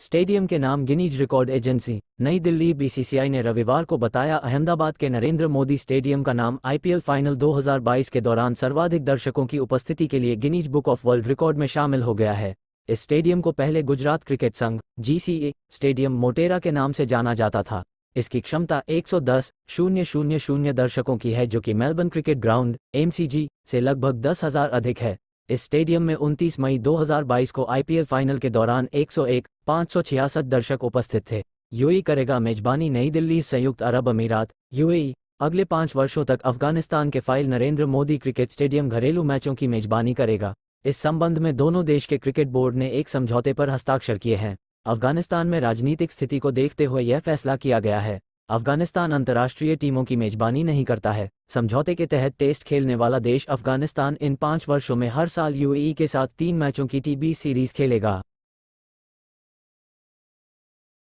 stadium के नाम Guinness record agency नई दिल्ली बीसीसीआई ने रविवार को बताया अहमदाबाद के नरेंद्र मोदी स्टेडियम का नाम आईपीएल फाइनल 2022 के दौरान सर्वाधिक दर्शकों की उपस्थिति के लिए Guinness book of world record में शामिल हो गया है इस स्टेडियम को पहले गुजरात क्रिकेट संघ जीसीए स्टेडियम मोटेरा के नाम से जाना जाता था इसकी क्षमता एक शून्य शून्य शून्य दर्शकों की है जो कि मेलबर्न क्रिकेट ग्राउंड एमसीजी से लगभग दस हजार अधिक है इस स्टेडियम में 29 मई 2022 को आईपीएल फाइनल के दौरान 101, 566 दर्शक उपस्थित थे यूएई करेगा मेजबानी नई दिल्ली संयुक्त अरब अमीरात यूएई अगले पाँच वर्षों तक अफगानिस्तान के फाइल नरेंद्र मोदी क्रिकेट स्टेडियम घरेलू मैचों की मेजबानी करेगा इस संबंध में दोनों देश के क्रिकेट बोर्ड ने एक समझौते पर हस्ताक्षर किए हैं अफगानिस्तान में राजनीतिक स्थिति को देखते हुए यह फैसला किया गया है अफगानिस्तान अंतर्राष्ट्रीय टीमों की मेजबानी नहीं करता है समझौते के तहत टेस्ट खेलने वाला देश अफगानिस्तान इन पांच वर्षों में हर साल यूएई के साथ तीन मैचों की टीबी सीरीज खेलेगा